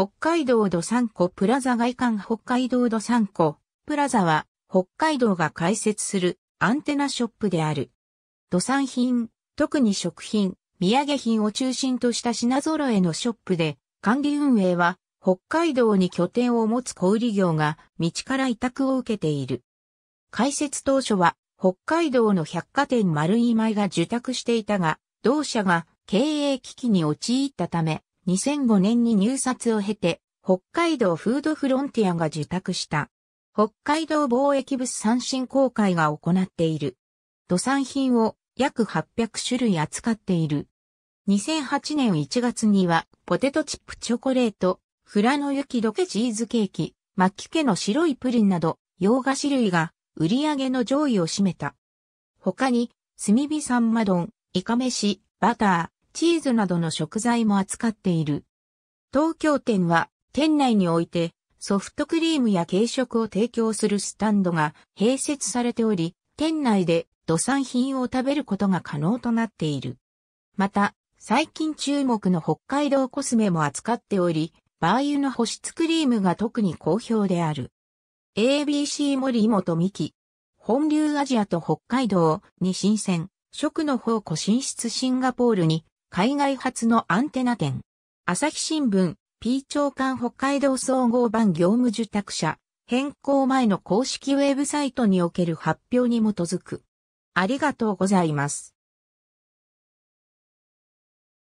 北海道土産湖プラザ外観北海道土産湖プラザは北海道が開設するアンテナショップである。土産品、特に食品、土産品を中心とした品揃えのショップで、管理運営は北海道に拠点を持つ小売業が道から委託を受けている。開設当初は北海道の百貨店丸井米が受託していたが、同社が経営危機に陥ったため、2005年に入札を経て、北海道フードフロンティアが受託した。北海道貿易物産振公開が行っている。土産品を約800種類扱っている。2008年1月には、ポテトチップチョコレート、フラの雪溶けチーズケーキ、マキ家の白いプリンなど、洋菓子類が売り上げの上位を占めた。他に、炭火サンマ丼、イカ飯、バター、チーズなどの食材も扱っている。東京店は店内においてソフトクリームや軽食を提供するスタンドが併設されており、店内で土産品を食べることが可能となっている。また、最近注目の北海道コスメも扱っており、バー油の保湿クリームが特に好評である。ABC 森本美希。本流アジアと北海道に新鮮、食の宝庫進出シンガポールに海外初のアンテナ店。朝日新聞、P 長官北海道総合版業務受託者、変更前の公式ウェブサイトにおける発表に基づく。ありがとうございます。